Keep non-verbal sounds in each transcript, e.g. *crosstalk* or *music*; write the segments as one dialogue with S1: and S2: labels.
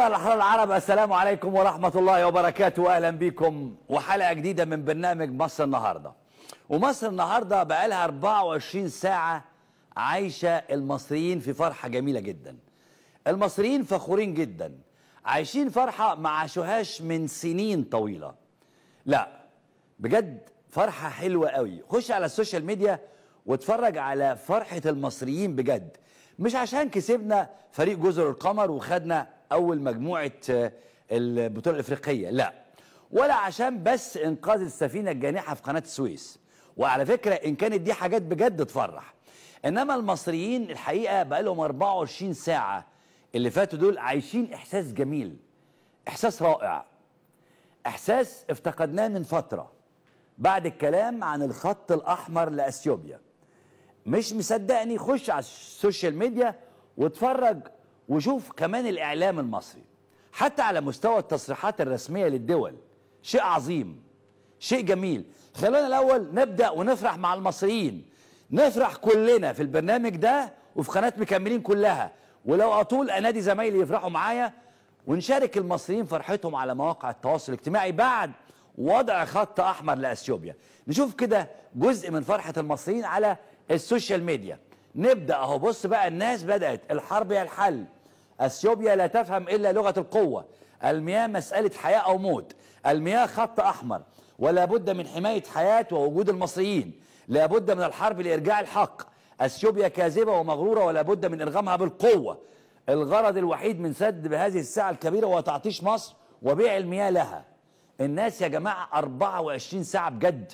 S1: أيها الأحرار العرب السلام عليكم ورحمة الله وبركاته أهلا بكم وحلقة جديدة من برنامج مصر النهاردة ومصر النهاردة بقالها 24 ساعة عايشة المصريين في فرحة جميلة جدا المصريين فخورين جدا عايشين فرحة ما عاشوهاش من سنين طويلة لا بجد فرحة حلوة قوي خش على السوشيال ميديا واتفرج على فرحة المصريين بجد مش عشان كسبنا فريق جزر القمر وخدنا اول مجموعه آه، البطوله الافريقيه لا ولا عشان بس انقاذ السفينه الجانحه في قناه السويس وعلى فكره ان كانت دي حاجات بجد تفرح انما المصريين الحقيقه بقى لهم 24 ساعه اللي فاتوا دول عايشين احساس جميل احساس رائع احساس افتقدناه من فتره بعد الكلام عن الخط الاحمر لاثيوبيا مش مصدقني خش على السوشيال ميديا واتفرج وشوف كمان الإعلام المصري حتى على مستوى التصريحات الرسمية للدول شيء عظيم شيء جميل خلونا الأول نبدأ ونفرح مع المصريين نفرح كلنا في البرنامج ده وفي قناة مكملين كلها ولو أطول أنادي زمايلي يفرحوا معايا ونشارك المصريين فرحتهم على مواقع التواصل الاجتماعي بعد وضع خط أحمر لأثيوبيا نشوف كده جزء من فرحة المصريين على السوشيال ميديا نبدأ أهو بص بقى الناس بدأت الحرب هي الحل اثيوبيا لا تفهم الا لغه القوه المياه مساله حياه او موت المياه خط احمر ولا بد من حمايه حياه ووجود المصريين لا بد من الحرب لارجاع الحق اثيوبيا كاذبه ومغروره ولا بد من ارغامها بالقوه الغرض الوحيد من سد بهذه الساعه الكبيره هو تعطيش مصر وبيع المياه لها الناس يا جماعه 24 ساعه بجد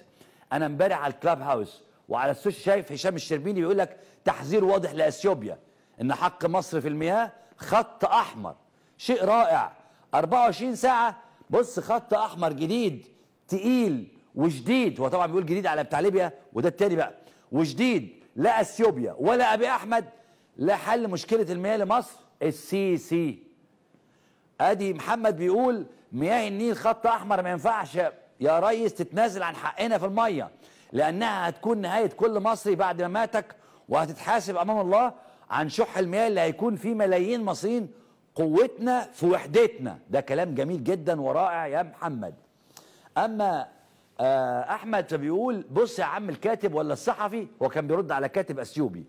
S1: انا امبارح على الكلاب هاوس وعلى السوشيال شايف هشام الشربيني بيقول لك تحذير واضح لاثيوبيا ان حق مصر في المياه خط احمر شيء رائع 24 ساعه بص خط احمر جديد تقيل وجديد هو طبعا بيقول جديد على بتاع ليبيا وده التاني بقى وجديد لا اثيوبيا ولا ابي احمد لا حل مشكله المياه لمصر السي سي ادي محمد بيقول مياه النيل خط احمر ما ينفعش يا ريس تتنازل عن حقنا في الميه لانها هتكون نهايه كل مصري بعد مماتك وهتتحاسب امام الله عن شح المياه اللي هيكون فيه ملايين مصريين قوتنا في وحدتنا ده كلام جميل جدا ورائع يا محمد اما آه، احمد فبيقول بص يا عم الكاتب ولا الصحفي هو كان بيرد على كاتب اثيوبي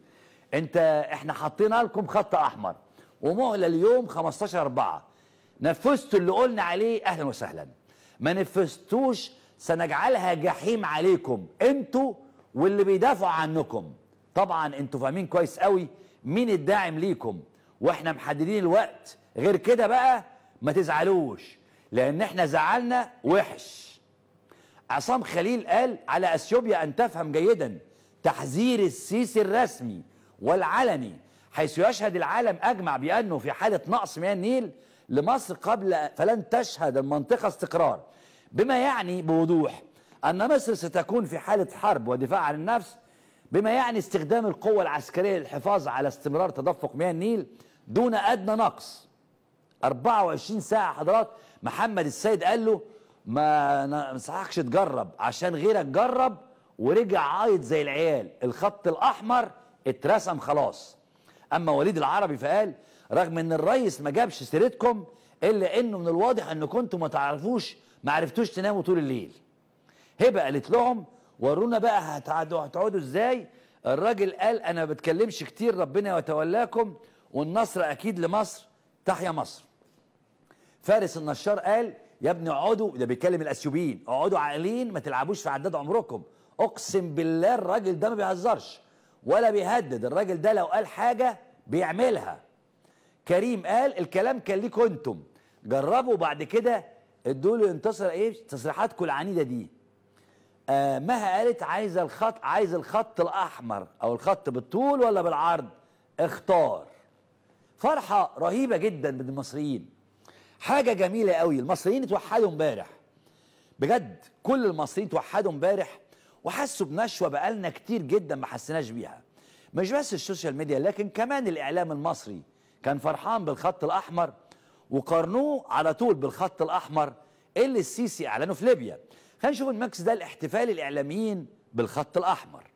S1: انت احنا حطينا لكم خط احمر ومهله اليوم 15 4 نفذتوا اللي قلنا عليه اهلا وسهلا ما نفذتوش سنجعلها جحيم عليكم انتوا واللي بيدافعوا عنكم طبعا انتوا فاهمين كويس قوي مين الداعم ليكم واحنا محددين الوقت غير كده بقى ما تزعلوش لان احنا زعلنا وحش عصام خليل قال على اثيوبيا ان تفهم جيدا تحذير السيسي الرسمي والعلني حيث يشهد العالم اجمع بانه في حاله نقص مياه النيل لمصر قبل فلن تشهد المنطقه استقرار بما يعني بوضوح ان مصر ستكون في حاله حرب ودفاع عن النفس بما يعني استخدام القوة العسكرية للحفاظ على استمرار تدفق مياه النيل دون أدنى نقص 24 ساعة حضرات محمد السيد قال له ما مسحقش تجرب عشان غيرك جرب ورجع عايد زي العيال الخط الأحمر اترسم خلاص أما وليد العربي فقال رغم ان الرئيس ما جابش سيرتكم الا انه من الواضح ان كنتوا ما تعرفوش ما عرفتوش تناموا طول الليل هبه قالت لهم ورونا بقى هتقعدوا ازاي الراجل قال انا ما بتكلمش كتير ربنا يتولاكم والنصر اكيد لمصر تحيا مصر فارس النشار قال يا ابني اقعدوا ده بيتكلم الاثيوبيين اقعدوا عاقلين ما تلعبوش في عداد عمركم اقسم بالله الراجل ده ما بيهزرش ولا بيهدد الراجل ده لو قال حاجه بيعملها كريم قال الكلام كان ليكم انتم جربوا بعد كده ادوا له انتصر ايه تصريحاتكم العنيده دي آه، مها قالت عايز الخط عايز الخط الاحمر او الخط بالطول ولا بالعرض اختار فرحه رهيبه جدا من المصريين حاجه جميله قوي المصريين اتوحدوا امبارح بجد كل المصريين اتوحدوا امبارح وحسوا بنشوه بقالنا كتير جدا ما حسيناش بيها مش بس السوشيال ميديا لكن كمان الاعلام المصري كان فرحان بالخط الاحمر وقارنوه على طول بالخط الاحمر اللي السيسي اعلنه في ليبيا خلينا نشوف الماكس ده الاحتفال الاعلاميين بالخط الاحمر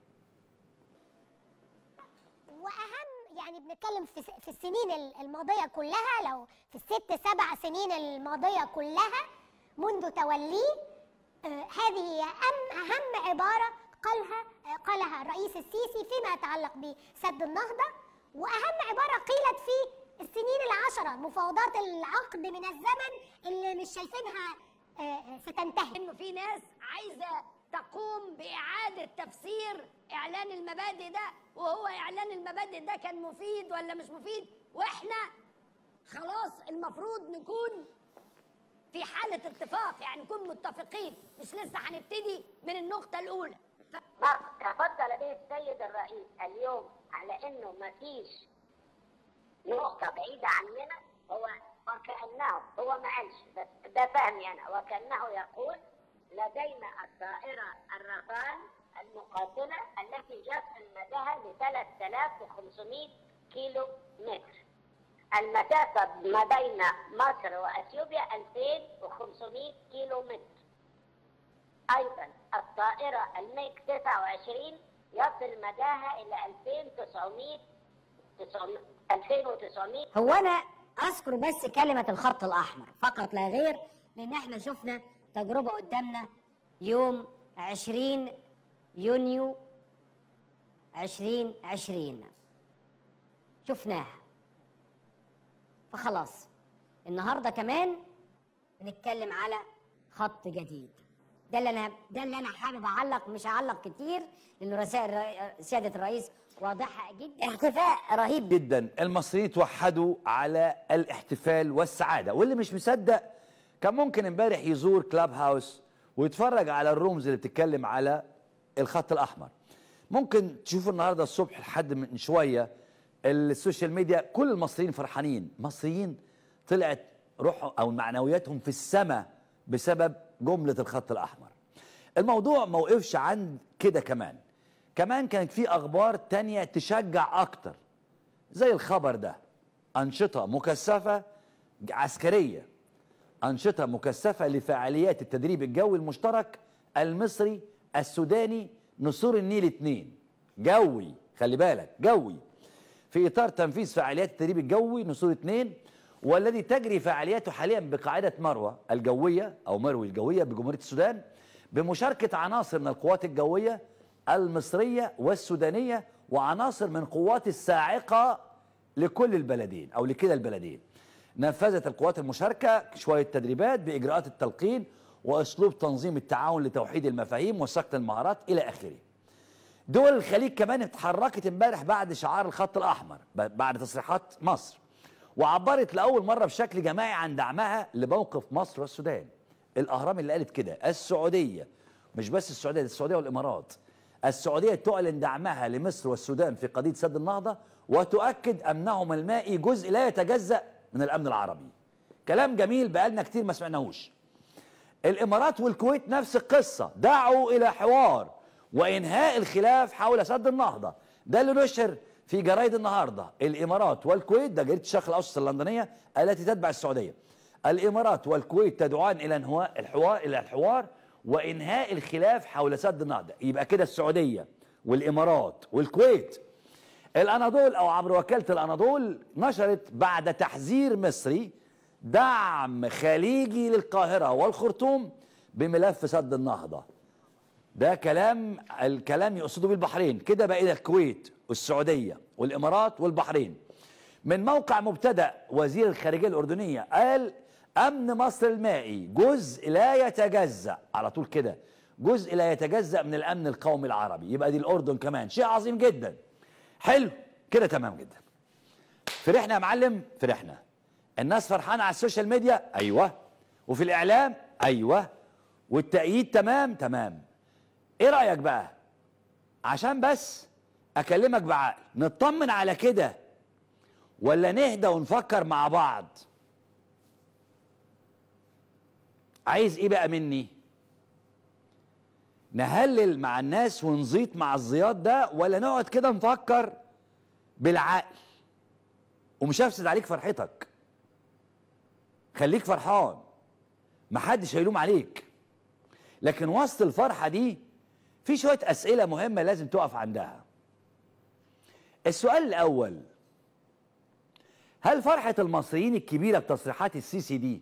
S1: واهم يعني بنتكلم في في السنين الماضيه كلها لو في الست سبع سنين الماضيه كلها منذ توليه آه، هذه هي أم اهم عباره قالها قالها الرئيس السيسي فيما يتعلق بسد النهضه واهم عباره قيلت في السنين العشره مفاوضات العقد من الزمن اللي مش شايفينها ستنتهي انه في ناس عايزه تقوم باعاده تفسير اعلان المبادئ ده وهو اعلان المبادئ ده كان مفيد ولا مش مفيد واحنا خلاص المفروض نكون في حاله اتفاق يعني نكون متفقين مش لسه هنبتدي من النقطه الاولى تفضل به السيد الرئيس اليوم على انه مفيش نقطه بعيده عننا وكأنه يقول لدينا الطائرة الرفال المقاتلة التي جاءت مداها ل 3500 كيلو متر المسافة ما بين مصر وأثيوبيا 2500 كيلو متر أيضا الطائرة الميك 29 يصل مداها إلى 2900 2900 هو أنا أذكر بس كلمة الخط الأحمر فقط لا غير لأن احنا شفنا تجربة قدامنا يوم 20 يونيو 2020 شفناها فخلاص النهارده كمان بنتكلم على خط جديد ده اللي انا ده اللي انا حابب اعلق مش هعلق كتير لان رسائل سياده الرئيس واضحه جدا احتفاء رهيب جدا المصريين توحدوا على الاحتفال والسعاده واللي مش مصدق كان ممكن امبارح يزور كلاب هاوس ويتفرج على الرومز اللي بتتكلم على الخط الاحمر ممكن تشوف النهارده الصبح لحد من شويه السوشيال ميديا كل المصريين فرحانين مصريين طلعت روحهم او معنوياتهم في السماء بسبب جمله الخط الاحمر الموضوع ما وقفش عند كده كمان كمان كان في اخبار تانية تشجع اكتر زي الخبر ده انشطه مكثفه عسكريه أنشطة مكثفة لفعاليات التدريب الجوي المشترك المصري السوداني نسور النيل 2 جوي خلي بالك جوي في إطار تنفيذ فعاليات التدريب الجوي نسور 2 والذي تجري فعالياته حاليا بقاعدة مروى الجوية أو مروي الجوية بجمهورية السودان بمشاركة عناصر من القوات الجوية المصرية والسودانية وعناصر من قوات الساعقة لكل البلدين أو لكلا البلدين نفذت القوات المشاركة شوية تدريبات بإجراءات التلقين وأسلوب تنظيم التعاون لتوحيد المفاهيم وصقل المهارات إلى آخره دول الخليج كمان اتحركت امبارح بعد شعار الخط الأحمر بعد تصريحات مصر وعبرت لأول مرة بشكل جماعي عن دعمها لموقف مصر والسودان الأهرام اللي قالت كده السعودية مش بس السعودية السعودية والإمارات السعودية تعلن دعمها لمصر والسودان في قضية سد النهضة وتؤكد أمنهم المائي جزء لا يتجزأ من الامن العربي كلام جميل بقالنا كتير ما سمعناهوش الامارات والكويت نفس القصه دعوا الى حوار وانهاء الخلاف حول سد النهضه ده اللي نشر في جرايد النهارده الامارات والكويت ده جريده الشرق الاوسط اللندنيه التي تتبع السعوديه الامارات والكويت تدعوان الى انهاء الحوار الى الحوار وانهاء الخلاف حول سد النهضه يبقى كده السعوديه والامارات والكويت الأناضول أو عبر وكالة الأناضول نشرت بعد تحذير مصري دعم خليجي للقاهرة والخرطوم بملف سد النهضة ده كلام الكلام يقصده بالبحرين كده بقى إلى الكويت والسعودية والإمارات والبحرين من موقع مبتدأ وزير الخارجية الأردنية قال أمن مصر المائي جزء لا يتجزأ على طول كده جزء لا يتجزأ من الأمن القومي العربي يبقى دي الأردن كمان شيء عظيم جداً حلو كده تمام جدا فرحنا يا معلم فرحنا الناس فرحانه على السوشيال ميديا ايوه وفي الاعلام ايوه والتأييد تمام تمام ايه رأيك بقى عشان بس اكلمك بعقل نطمن على كده ولا نهدى ونفكر مع بعض عايز ايه بقى مني نهلل مع الناس ونزيط مع الزياط ده ولا نقعد كده نفكر بالعقل ومش هفسد عليك فرحتك خليك فرحان محدش هيلوم عليك لكن وسط الفرحه دي في شويه اسئله مهمه لازم تقف عندها السؤال الاول هل فرحه المصريين الكبيره بتصريحات السيسي دي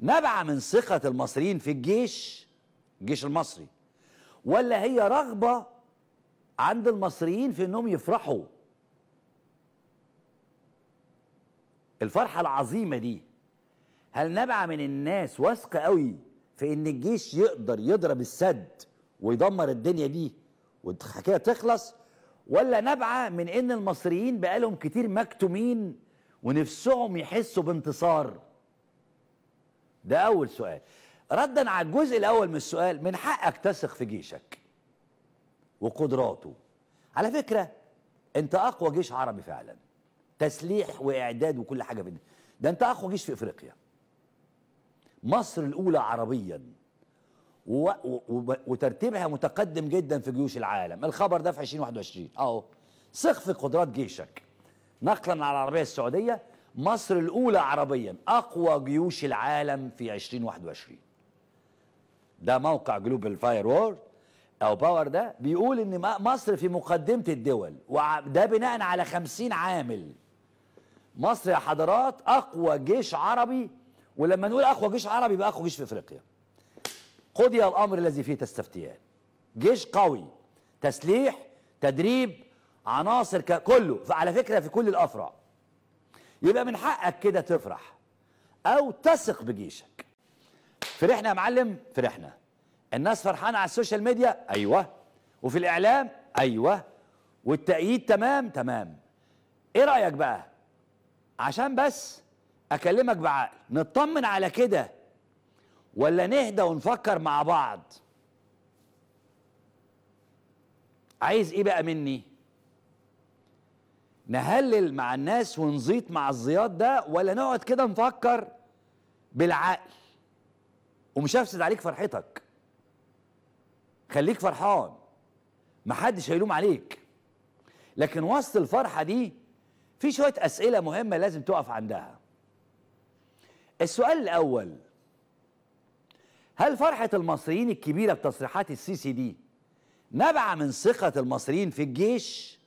S1: نبع من ثقه المصريين في الجيش الجيش المصري ولا هي رغبة عند المصريين في انهم يفرحوا الفرحة العظيمة دي هل نبع من الناس واثقة قوي في ان الجيش يقدر يضرب السد ويدمر الدنيا دي والحكاية تخلص ولا نبع من ان المصريين بقالهم كتير مكتومين ونفسهم يحسوا بانتصار ده اول سؤال ردا على الجزء الاول من السؤال من حقك تثق في جيشك وقدراته على فكره انت اقوى جيش عربي فعلا تسليح واعداد وكل حاجه في ده انت اقوى جيش في افريقيا مصر الاولى عربيا وترتيبها متقدم جدا في جيوش العالم الخبر ده في 2021 اهو ثق في قدرات جيشك نقلا على العربيه السعوديه مصر الاولى عربيا اقوى جيوش العالم في 2021 ده موقع جلوبال فاير وورد او باور ده بيقول ان مصر في مقدمه الدول وده بناء على 50 عامل مصر يا حضرات اقوى جيش عربي ولما نقول اقوى جيش عربي يبقى اقوى جيش في افريقيا قضي الامر الذي فيه تستفتيان جيش قوي تسليح تدريب عناصر كله على فكره في كل الافرع يبقى من حقك كده تفرح او تثق بجيشك فرحنا يا معلم فرحنا الناس فرحانه على السوشيال ميديا ايوه وفي الاعلام ايوه والتأييد تمام تمام ايه رأيك بقى عشان بس اكلمك بعقل نطمن على كده ولا نهدى ونفكر مع بعض عايز ايه بقى مني نهلل مع الناس ونزيط مع الزياط ده ولا نقعد كده نفكر بالعقل ومش هفسد عليك فرحتك خليك فرحان محدش هيلوم عليك لكن وسط الفرحه دي في شويه اسئله مهمه لازم تقف عندها السؤال الاول هل فرحه المصريين الكبيره بتصريحات السيسي دي نبع من ثقه المصريين في الجيش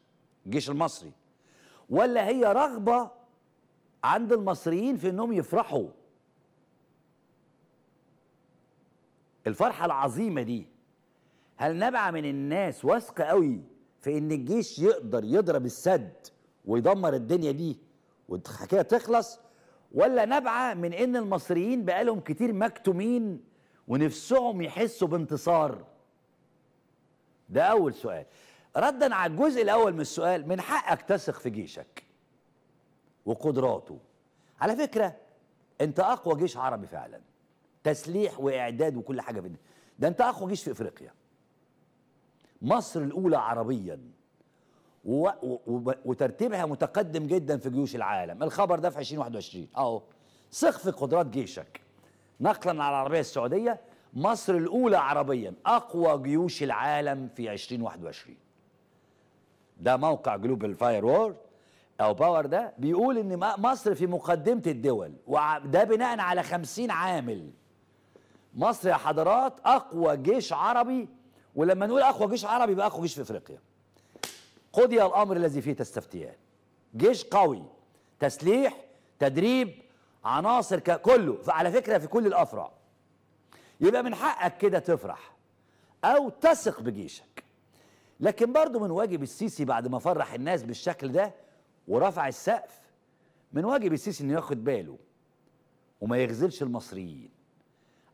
S1: الجيش المصري ولا هي رغبه عند المصريين في انهم يفرحوا الفرحة العظيمة دي هل نبع من الناس واثقة قوي في ان الجيش يقدر يضرب السد ويدمر الدنيا دي والحكاية تخلص ولا نبع من ان المصريين بقالهم كتير مكتومين ونفسهم يحسوا بانتصار ده اول سؤال ردا على الجزء الاول من السؤال من حقك تثق في جيشك وقدراته على فكرة انت اقوى جيش عربي فعلا تسليح واعداد وكل حاجه في ده ده انت اقوى جيش في افريقيا مصر الاولى عربيا و... و... وترتيبها متقدم جدا في جيوش العالم الخبر ده في 2021 اهو سقف قدرات جيشك نقلا على العربيه السعوديه مصر الاولى عربيا اقوى جيوش العالم في 2021 ده موقع جلوبال فاير وور او باور ده بيقول ان مصر في مقدمه الدول وده بناء على 50 عامل مصر يا حضرات اقوى جيش عربي ولما نقول اقوى جيش عربي يبقى اقوى جيش في افريقيا قضي الامر الذي فيه تستفتيان جيش قوي تسليح تدريب عناصر كله فعلى فكره في كل الافرع يبقى من حقك كده تفرح او تثق بجيشك لكن برضه من واجب السيسي بعد ما فرح الناس بالشكل ده ورفع السقف من واجب السيسي انه ياخد باله وما يغزلش المصريين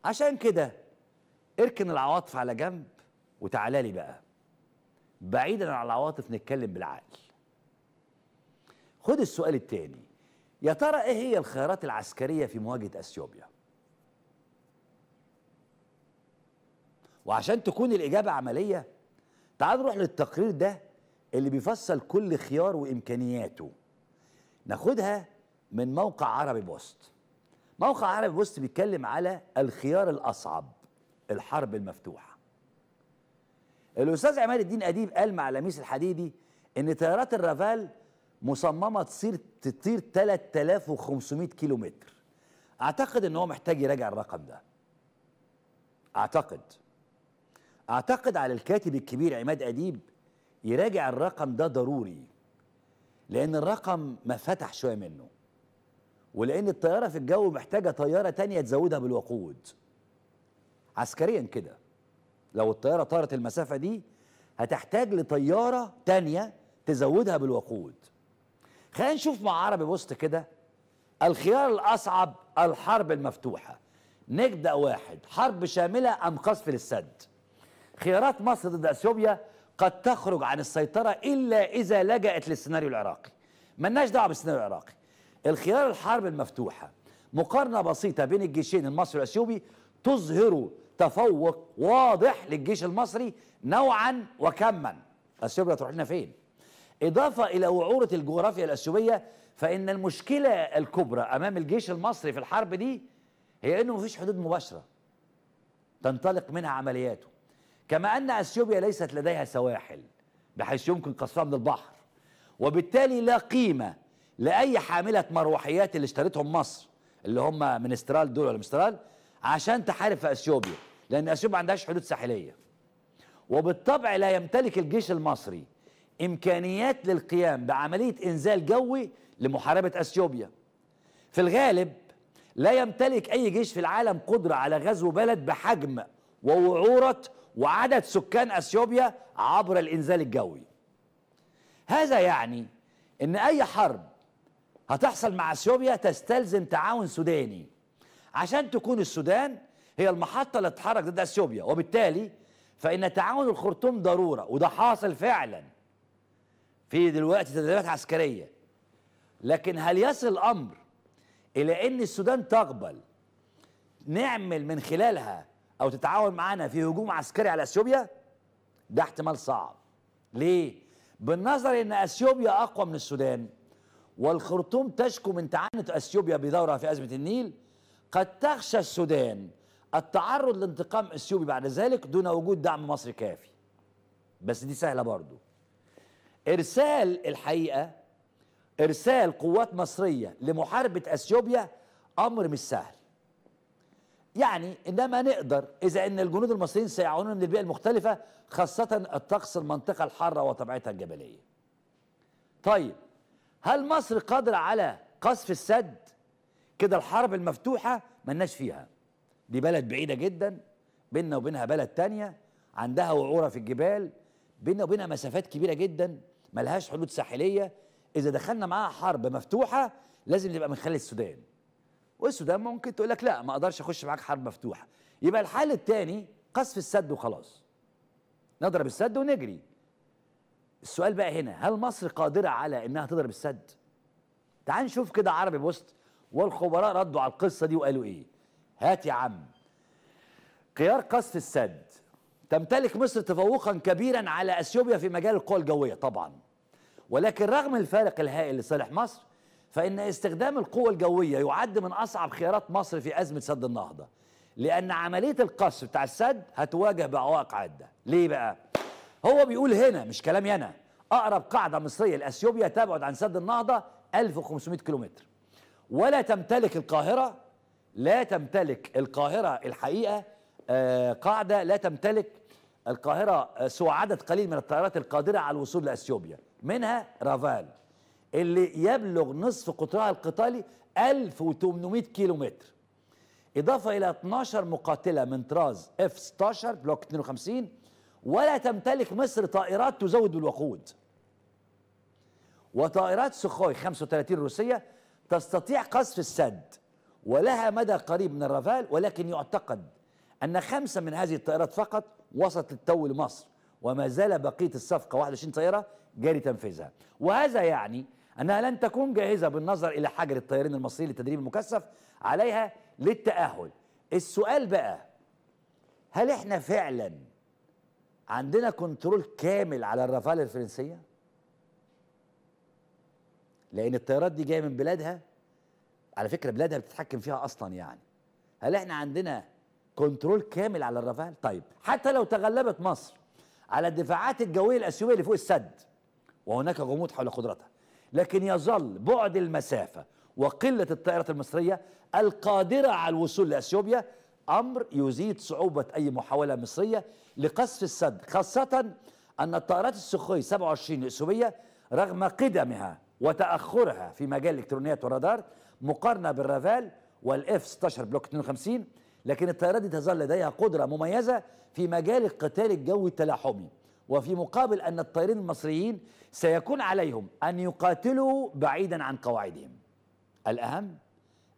S1: عشان كده اركن العواطف على جنب وتعالى لي بقى بعيدا عن العواطف نتكلم بالعقل خد السؤال التاني يا ترى ايه هي الخيارات العسكرية في مواجهة اثيوبيا وعشان تكون الاجابة عملية تعال نروح للتقرير ده اللي بيفصل كل خيار وامكانياته ناخدها من موقع عربي بوست موقع عربي بوست بيتكلم على الخيار الأصعب الحرب المفتوحة الأستاذ عماد الدين أديب قال مع لميس الحديدي إن طيارات الرافال مصممة تصير تطير 3500 كيلو متر أعتقد إن هو محتاج يراجع الرقم ده أعتقد أعتقد على الكاتب الكبير عماد أديب يراجع الرقم ده ضروري لأن الرقم ما فتح شوية منه ولان الطياره في الجو محتاجه طياره تانية تزودها بالوقود عسكريا كده لو الطياره طارت المسافه دي هتحتاج لطياره تانية تزودها بالوقود خلينا نشوف مع عربي بوست كده الخيار الاصعب الحرب المفتوحه نبدا واحد حرب شامله ام قصف للسد خيارات مصر ضد اثيوبيا قد تخرج عن السيطره الا اذا لجأت للسيناريو العراقي ملناش دعوه بالسيناريو العراقي الخيار الحرب المفتوحة مقارنة بسيطة بين الجيشين المصري والأثيوبي تظهر تفوق واضح للجيش المصري نوعا وكما أثيوبيا تروح لنا فين إضافة إلى وعورة الجغرافيا الأثيوبية فإن المشكلة الكبرى أمام الجيش المصري في الحرب دي هي أنه مفيش حدود مباشرة تنطلق منها عملياته كما أن أثيوبيا ليست لديها سواحل بحيث يمكن قصفها من البحر وبالتالي لا قيمة لاي حامله مروحيات اللي اشترتهم مصر اللي هم منسترال دول ولا مسترال عشان تحارب في اثيوبيا لان اثيوبيا ما عندهاش حدود ساحليه وبالطبع لا يمتلك الجيش المصري امكانيات للقيام بعمليه انزال جوي لمحاربه اثيوبيا في الغالب لا يمتلك اي جيش في العالم قدره على غزو بلد بحجم ووعوره وعدد سكان اثيوبيا عبر الانزال الجوي هذا يعني ان اي حرب هتحصل مع اثيوبيا تستلزم تعاون سوداني عشان تكون السودان هي المحطه اللي تتحرك ضد اثيوبيا وبالتالي فان تعاون الخرطوم ضروره وده حاصل فعلا في دلوقتي تدريبات عسكريه لكن هل يصل الامر الى ان السودان تقبل نعمل من خلالها او تتعاون معانا في هجوم عسكري على اثيوبيا ده احتمال صعب ليه بالنظر ان اثيوبيا اقوى من السودان والخرطوم تشكو من تعنت اثيوبيا بدورها في ازمه النيل قد تخشى السودان التعرض لانتقام اثيوبي بعد ذلك دون وجود دعم مصري كافي بس دي سهله برضو ارسال الحقيقه ارسال قوات مصريه لمحاربه اثيوبيا امر مش سهل يعني انما نقدر اذا ان الجنود المصريين سيعانون من البيئه المختلفه خاصه الطقس المنطقه الحاره وطبيعتها الجبليه طيب هل مصر قادرة على قصف السد كده الحرب المفتوحة ملناش فيها دي بلد بعيدة جدا بيننا وبينها بلد تانية عندها وعورة في الجبال بيننا وبينها مسافات كبيرة جدا ملهاش حدود ساحلية إذا دخلنا معاها حرب مفتوحة لازم نبقى من خلال السودان والسودان ممكن تقول لك لا ما أقدرش أخش معاك حرب مفتوحة يبقى الحل التاني قصف السد وخلاص نضرب السد ونجري السؤال بقى هنا هل مصر قادرة على إنها تضرب السد؟ تعال نشوف كده عربي بوست والخبراء ردوا على القصة دي وقالوا إيه؟ هات يا عم خيار قصف السد تمتلك مصر تفوقا كبيرا على اثيوبيا في مجال القوى الجويه طبعا ولكن رغم الفارق الهائل لصالح مصر فان استخدام القوه الجويه يعد من اصعب خيارات مصر في ازمه سد النهضه لان عمليه القصف بتاع السد هتواجه بعوائق عده ليه بقى هو بيقول هنا مش كلامي انا اقرب قاعده مصريه لاثيوبيا تبعد عن سد النهضه 1500 كيلومتر ولا تمتلك القاهره لا تمتلك القاهره الحقيقه آه، قاعده لا تمتلك القاهره آه، سوى عدد قليل من الطائرات القادره على الوصول لاثيوبيا منها رافال اللي يبلغ نصف قطرها القتالي 1800 كيلومتر إضافة إلى 12 مقاتلة من طراز اف 16 بلوك 52 ولا تمتلك مصر طائرات تزود بالوقود وطائرات سخوي 35 روسية تستطيع قصف السد ولها مدى قريب من الرافال ولكن يعتقد أن خمسة من هذه الطائرات فقط وصلت للتو لمصر وما زال بقية الصفقة 21 طائرة جاري تنفيذها وهذا يعني أنها لن تكون جاهزة بالنظر إلى حجر الطيارين المصري للتدريب المكثف عليها للتأهل السؤال بقى هل احنا فعلا عندنا كنترول كامل على الرافال الفرنسيه لان الطيارات دي جايه من بلادها على فكره بلادها بتتحكم فيها اصلا يعني هل احنا عندنا كنترول كامل على الرافال طيب حتى لو تغلبت مصر على الدفاعات الجويه الاثيوبيه اللي فوق السد وهناك غموض حول قدرتها لكن يظل بعد المسافه وقله الطائرات المصريه القادره على الوصول لاثيوبيا أمر يزيد صعوبة أي محاولة مصرية لقصف السد خاصة أن الطائرات السخوي 27 الأثيوبية رغم قدمها وتأخرها في مجال الإلكترونيات والرادار مقارنة بالرافال والإف 16 بلوك 52 لكن الطائرات دي تظل لديها قدرة مميزة في مجال القتال الجوي التلاحمي وفي مقابل أن الطائرين المصريين سيكون عليهم أن يقاتلوا بعيدا عن قواعدهم الأهم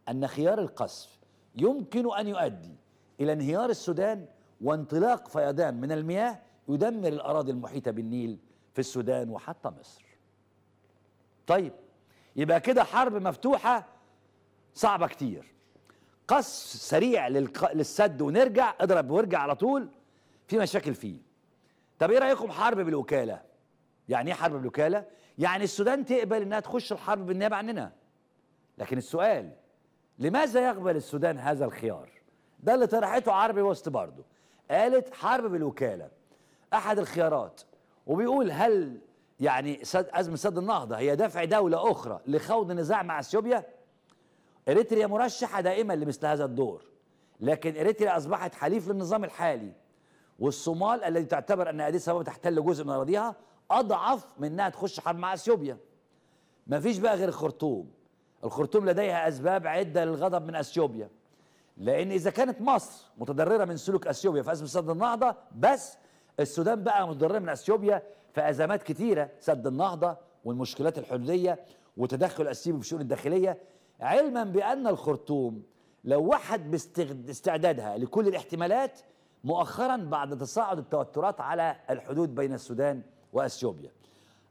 S1: أن خيار القصف يمكن أن يؤدي إلى انهيار السودان وانطلاق فيضان من المياه يدمر الأراضي المحيطة بالنيل في السودان وحتى مصر طيب يبقى كده حرب مفتوحة صعبة كتير قص سريع للسد ونرجع اضرب وارجع على طول في مشاكل فيه طب ايه رايكم حرب بالوكاله يعني ايه حرب بالوكاله يعني السودان تقبل انها تخش الحرب بالنيابه عننا لكن السؤال لماذا يقبل السودان هذا الخيار ده اللي طرحته عربي وسط برضه قالت حرب بالوكاله احد الخيارات وبيقول هل يعني ازمه سد النهضه هي دفع دوله اخرى لخوض نزاع مع اثيوبيا اريتريا مرشحه دائما لمثل هذا الدور لكن اريتريا اصبحت حليف للنظام الحالي والصومال التي تعتبر ان اديس ابابا تحتل جزء من اراضيها اضعف من انها تخش حرب مع اثيوبيا مفيش بقى غير خرطوم الخرطوم لديها أسباب عدة للغضب من أثيوبيا لأن إذا كانت مصر متضررة من سلوك أثيوبيا في أزمة سد النهضة بس السودان بقى متضررة من أثيوبيا في أزمات كتيرة سد النهضة والمشكلات الحدودية وتدخل أثيوبيا في الشؤون الداخلية علما بأن الخرطوم لو وحد باستعدادها لكل الاحتمالات مؤخرا بعد تصاعد التوترات على الحدود بين السودان واثيوبيا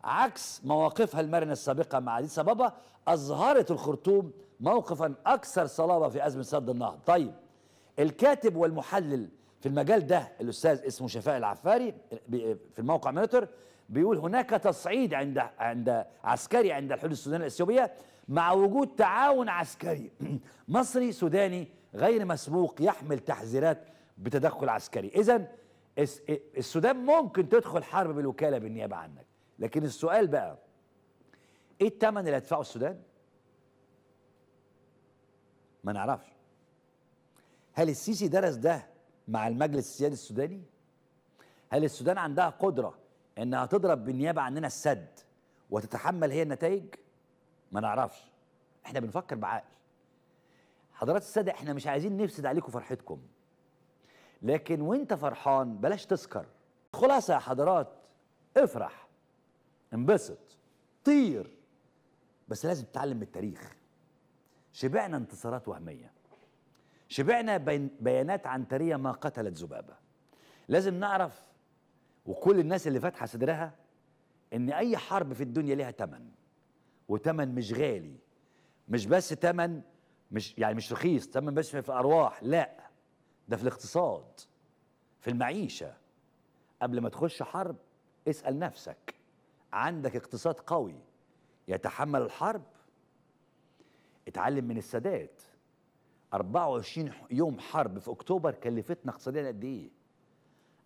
S1: عكس مواقفها المرنة السابقة مع أديس أبابا أظهرت الخرطوم موقفا أكثر صلابة في أزمة سد النهضة طيب الكاتب والمحلل في المجال ده الأستاذ اسمه شفاء العفاري في الموقع مينيتور بيقول هناك تصعيد عند عند عسكري عند الحدود السودانية الأثيوبية مع وجود تعاون عسكري *clears throat* مصري سوداني غير مسبوق يحمل تحذيرات بتدخل عسكري إذا السودان ممكن تدخل حرب بالوكالة بالنيابة عنك لكن السؤال بقى ايه الثمن اللي هيدفعه السودان؟ ما نعرفش هل السيسي درس ده مع المجلس السيادي السوداني؟ هل السودان عندها قدرة انها تضرب بالنيابة عننا السد وتتحمل هي النتائج؟ ما نعرفش احنا بنفكر بعقل حضرات السادة احنا مش عايزين نفسد عليكم فرحتكم لكن وانت فرحان بلاش تسكر خلاصة يا حضرات افرح انبسط طير بس لازم تتعلم التاريخ شبعنا انتصارات وهمية شبعنا بيانات عنترية ما قتلت ذبابة لازم نعرف وكل الناس اللي فاتحة صدرها ان اي حرب في الدنيا لها تمن وتمن مش غالي مش بس تمن مش يعني مش رخيص تمن بس في ارواح لا ده في الاقتصاد في المعيشة قبل ما تخش حرب اسأل نفسك عندك اقتصاد قوي يتحمل الحرب اتعلم من السادات 24 يوم حرب في اكتوبر كلفتنا اقتصاديا قد ايه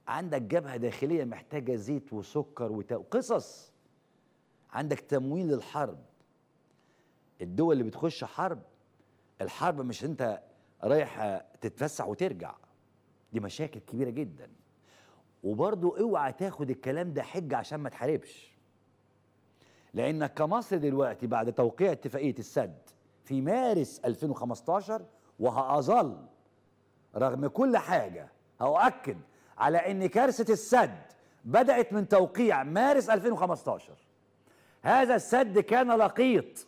S1: عندك جبهه داخليه محتاجه زيت وسكر وقصص عندك تمويل للحرب الدول اللي بتخش حرب الحرب مش انت رايح تتفسح وترجع دي مشاكل كبيره جدا وبرضه اوعى تاخد الكلام ده حجه عشان ما تحاربش لأنك كمصر دلوقتي بعد توقيع اتفاقية السد في مارس 2015 وهأظل رغم كل حاجة هأؤكد على أن كارثة السد بدأت من توقيع مارس 2015 هذا السد كان لقيط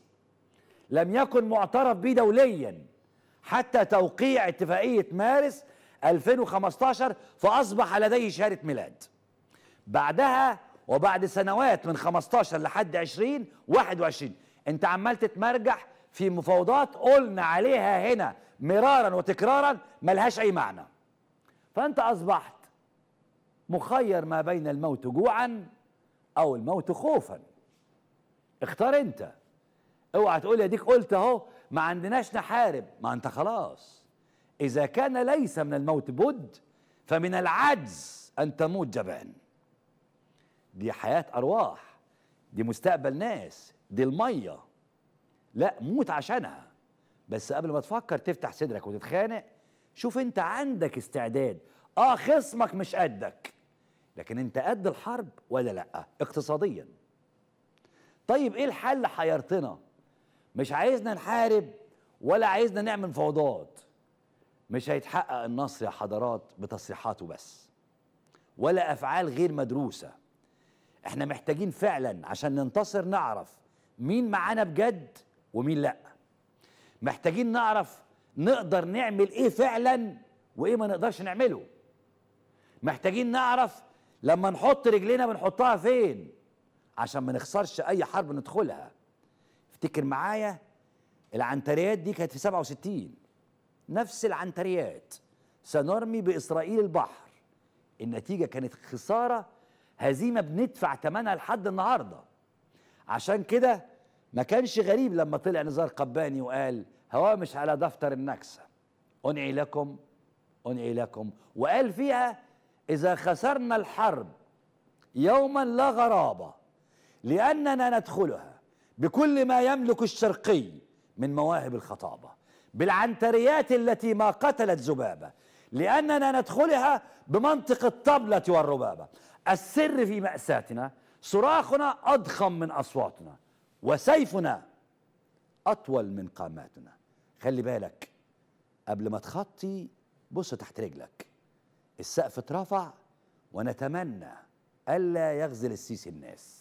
S1: لم يكن معترف به دوليا حتى توقيع اتفاقية مارس 2015 فأصبح لديه شهادة ميلاد بعدها وبعد سنوات من 15 لحد 20 21 انت عمال تتمرجح في مفاوضات قلنا عليها هنا مرارا وتكرارا ملهاش اي معنى فانت اصبحت مخير ما بين الموت جوعا او الموت خوفا اختار انت اوعى تقول يا ديك قلت اهو ما عندناش نحارب ما انت خلاص اذا كان ليس من الموت بد فمن العجز ان تموت جبان دي حياة أرواح دي مستقبل ناس دي المية لا موت عشانها بس قبل ما تفكر تفتح صدرك وتتخانق شوف انت عندك استعداد اه خصمك مش قدك لكن انت قد الحرب ولا لا اقتصاديا طيب ايه الحل حيرتنا مش عايزنا نحارب ولا عايزنا نعمل فوضات مش هيتحقق النصر يا حضرات بتصريحاته بس ولا افعال غير مدروسه احنا محتاجين فعلا عشان ننتصر نعرف مين معانا بجد ومين لا محتاجين نعرف نقدر نعمل ايه فعلا وايه ما نقدرش نعمله محتاجين نعرف لما نحط رجلينا بنحطها فين عشان ما نخسرش اي حرب ندخلها افتكر معايا العنتريات دي كانت في 67 نفس العنتريات سنرمي باسرائيل البحر النتيجه كانت خساره هزيمه بندفع ثمنها لحد النهارده عشان كده ما كانش غريب لما طلع نزار قباني وقال هوامش على دفتر النكسه انعي لكم انعي لكم وقال فيها اذا خسرنا الحرب يوما لا غرابه لاننا ندخلها بكل ما يملك الشرقي من مواهب الخطابه بالعنتريات التي ما قتلت ذبابه لاننا ندخلها بمنطق الطبله والربابه السر في مأساتنا صراخنا أضخم من أصواتنا وسيفنا أطول من قاماتنا خلي بالك قبل ما تخطي بص تحت رجلك السقف اترفع ونتمنى ألا يغزل السيسي الناس